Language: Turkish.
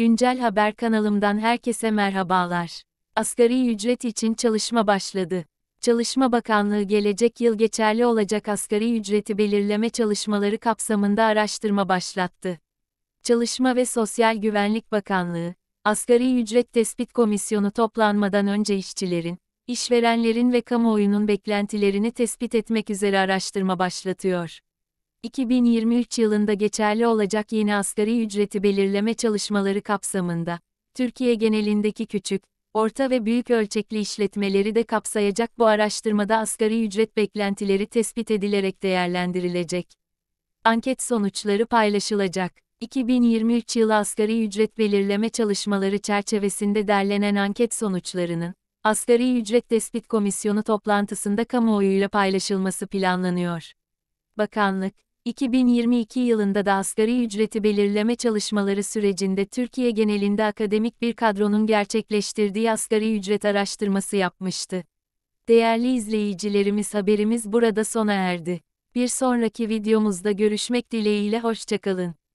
Güncel Haber kanalımdan herkese merhabalar. Asgari ücret için çalışma başladı. Çalışma Bakanlığı gelecek yıl geçerli olacak asgari ücreti belirleme çalışmaları kapsamında araştırma başlattı. Çalışma ve Sosyal Güvenlik Bakanlığı, Asgari Ücret Tespit Komisyonu toplanmadan önce işçilerin, işverenlerin ve kamuoyunun beklentilerini tespit etmek üzere araştırma başlatıyor. 2023 yılında geçerli olacak yeni asgari ücreti belirleme çalışmaları kapsamında, Türkiye genelindeki küçük, orta ve büyük ölçekli işletmeleri de kapsayacak bu araştırmada asgari ücret beklentileri tespit edilerek değerlendirilecek. Anket sonuçları paylaşılacak. 2023 yılı asgari ücret belirleme çalışmaları çerçevesinde derlenen anket sonuçlarının, Asgari Ücret Tespit Komisyonu toplantısında kamuoyuyla paylaşılması planlanıyor. Bakanlık, 2022 yılında da asgari ücreti belirleme çalışmaları sürecinde Türkiye genelinde akademik bir kadronun gerçekleştirdiği asgari ücret araştırması yapmıştı. Değerli izleyicilerimiz haberimiz burada sona erdi. Bir sonraki videomuzda görüşmek dileğiyle hoşçakalın.